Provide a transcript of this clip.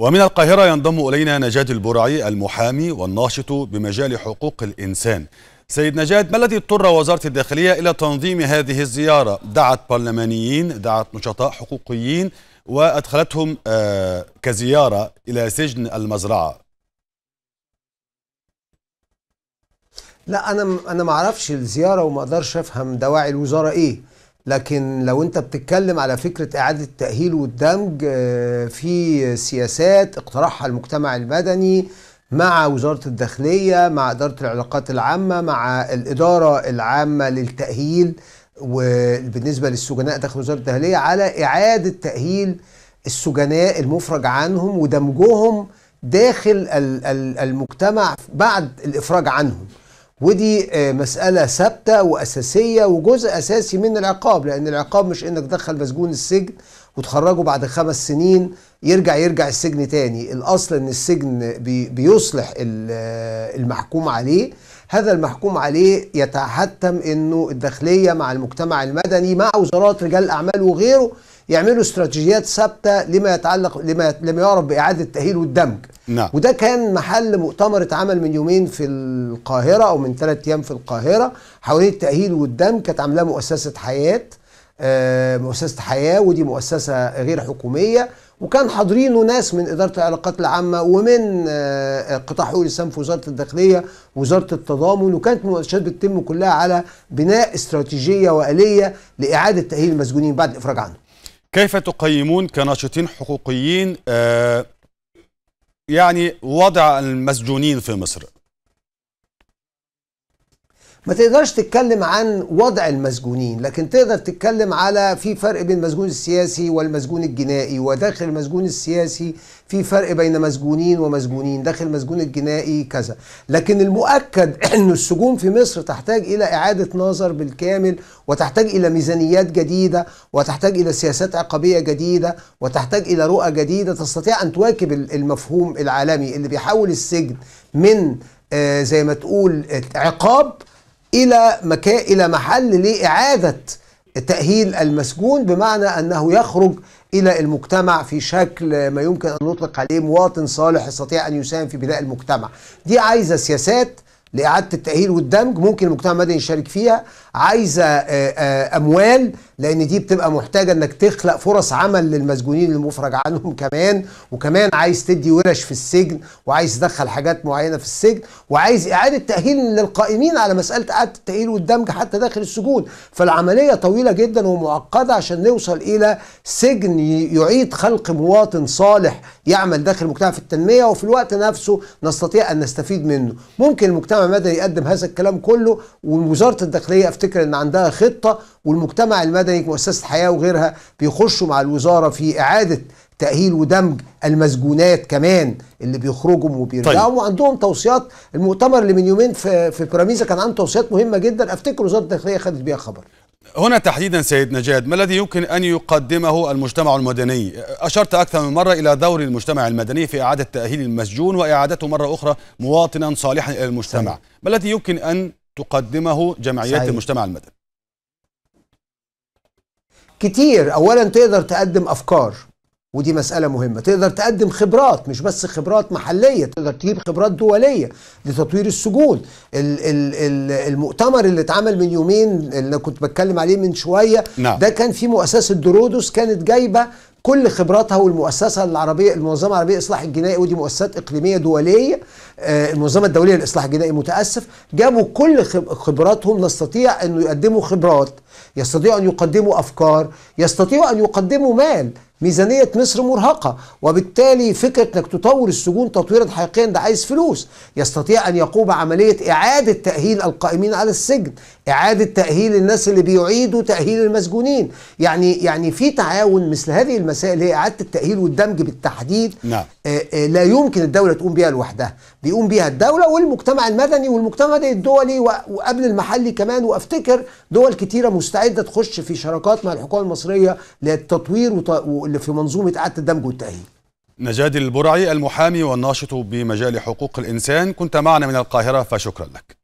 ومن القاهرة ينضم إلينا نجاد البرعي المحامي والناشط بمجال حقوق الإنسان سيد نجاد ما الذي اضطر وزارة الداخلية إلى تنظيم هذه الزيارة دعت برلمانيين دعت نشطاء حقوقيين وأدخلتهم آه، كزيارة إلى سجن المزرعة لا أنا أنا ما أعرفش الزيارة وما أقدرش أفهم دواعي الوزارة إيه لكن لو انت بتتكلم على فكره اعاده التاهيل والدمج آه، في سياسات اقترحها المجتمع المدني مع وزاره الداخليه مع اداره العلاقات العامه مع الاداره العامه للتاهيل وبالنسبه للسجناء داخل وزاره الداخليه على اعاده تاهيل السجناء المفرج عنهم ودمجهم داخل المجتمع بعد الافراج عنهم ودي آه، مسألة ثابتة وأساسية وجزء أساسي من العقاب لأن العقاب مش إنك تدخل مسجون السجن وتخرجه بعد خمس سنين يرجع يرجع السجن تاني الأصل إن السجن بيصلح آه، المحكوم عليه هذا المحكوم عليه يتحتم إنه الداخلية مع المجتمع المدني مع وزارات رجال الأعمال وغيره يعملوا استراتيجيات ثابتة لما يتعلق لما لما يعرف بإعادة تأهيل والدمج نعم وده كان محل مؤتمر اتعمل من يومين في القاهره او من ثلاث ايام في القاهره حوالين التاهيل والدم كانت عاملاه مؤسسه حياه آه، مؤسسه حياه ودي مؤسسه غير حكوميه وكان حاضرينه ناس من اداره العلاقات العامه ومن آه، قطاع حقوق الانسان في وزاره الداخليه وزاره التضامن وكانت المناقشات بتتم كلها على بناء استراتيجيه واليه لاعاده تاهيل المسجونين بعد الافراج عنهم. كيف تقيمون كناشطين حقوقيين آه يعني وضع المسجونين في مصر ما تقدرش تتكلم عن وضع المسجونين لكن تقدر تتكلم على في فرق بين المسجون السياسي والمسجون الجنائي وداخل المسجون السياسي في فرق بين مسجونين ومسجونين داخل المسجون الجنائي كذا لكن المؤكد أن السجون في مصر تحتاج إلى إعادة نظر بالكامل وتحتاج إلى ميزانيات جديدة وتحتاج إلى سياسات عقابية جديدة وتحتاج إلى رؤى جديدة تستطيع أن تواكب المفهوم العالمي اللي بيحول السجن من آه، زي ما تقول عقاب إلى مكان إلى محل لإعادة تأهيل المسجون بمعنى أنه يخرج إلى المجتمع في شكل ما يمكن أن نطلق عليه مواطن صالح يستطيع أن يساهم في بناء المجتمع دي عايزة سياسات لإعادة التأهيل والدمج ممكن المجتمع المدني يشارك فيها عايزة آه، آه، أموال لأن دي بتبقى محتاجة إنك تخلق فرص عمل للمسجونين المفرج عنهم كمان وكمان عايز تدي ورش في السجن وعايز تدخل حاجات معينة في السجن وعايز إعادة تأهيل للقائمين على مسألة إعادة التأهيل والدمج حتى داخل السجون فالعملية طويلة جدا ومعقدة عشان نوصل إلى سجن يعيد خلق مواطن صالح يعمل داخل المجتمع في التنمية وفي الوقت نفسه نستطيع أن نستفيد منه ممكن المجتمع المجتمع المدني يقدم هذا الكلام كله ووزاره الداخليه افتكر ان عندها خطه والمجتمع المدني مؤسسه حياه وغيرها بيخشوا مع الوزاره في اعاده تأهيل ودمج المسجونات كمان اللي بيخرجوا وبيرجعوا طيب. وعندهم توصيات المؤتمر اللي من يومين في في بيراميزا كان عنده توصيات مهمه جدا افتكر وزاره الداخليه خدت بيها خبر هنا تحديدا سيد نجاد ما الذي يمكن أن يقدمه المجتمع المدني أشرت أكثر من مرة إلى دور المجتمع المدني في إعادة تأهيل المسجون وإعادته مرة أخرى مواطنا صالحا إلى المجتمع صحيح. ما الذي يمكن أن تقدمه جمعيات صحيح. المجتمع المدني كتير أولا تقدر تقدم أفكار ودي مسألة مهمة تقدر تقدم خبرات مش بس خبرات محلية تقدر تجيب خبرات دولية لتطوير السجون الـ الـ الـ المؤتمر اللي اتعمل من يومين اللي كنت بتكلم عليه من شوية نعم. ده كان في مؤسسة درودوس كانت جايبة كل خبراتها والمؤسسة العربية المنظمة العربية للإصلاح الجنائي ودي مؤسسات إقليمية دولية آه، المنظمة الدولية للإصلاح الجنائي متأسف جابوا كل خبراتهم نستطيع أن يقدموا خبرات يستطيعوا أن يقدموا أفكار يستطيعوا أن يقدموا مال ميزانية مصر مرهقة وبالتالي فكرة انك تطور السجون تطويرا حقيقيا ده عايز فلوس يستطيع ان يقوم بعملية اعادة تأهيل القائمين على السجن اعادة تأهيل الناس اللي بيعيدوا تأهيل المسجونين يعني يعني في تعاون مثل هذه المسائل هي اعادة التأهيل والدمج بالتحديد نعم. آآ آه، آآ آه، لا يمكن الدولة تقوم بها لوحدها بيقوم بها الدولة والمجتمع المدني والمجتمع الدولي وقبل المحلي كمان وافتكر دول كتيرة مستعدة تخش في شراكات مع الحكومة المصرية للتطوير اللي في منظومه اعاده الدمج والتاهيل نجاد البرعي المحامي والناشط بمجال حقوق الانسان كنت معنا من القاهره فشكرا لك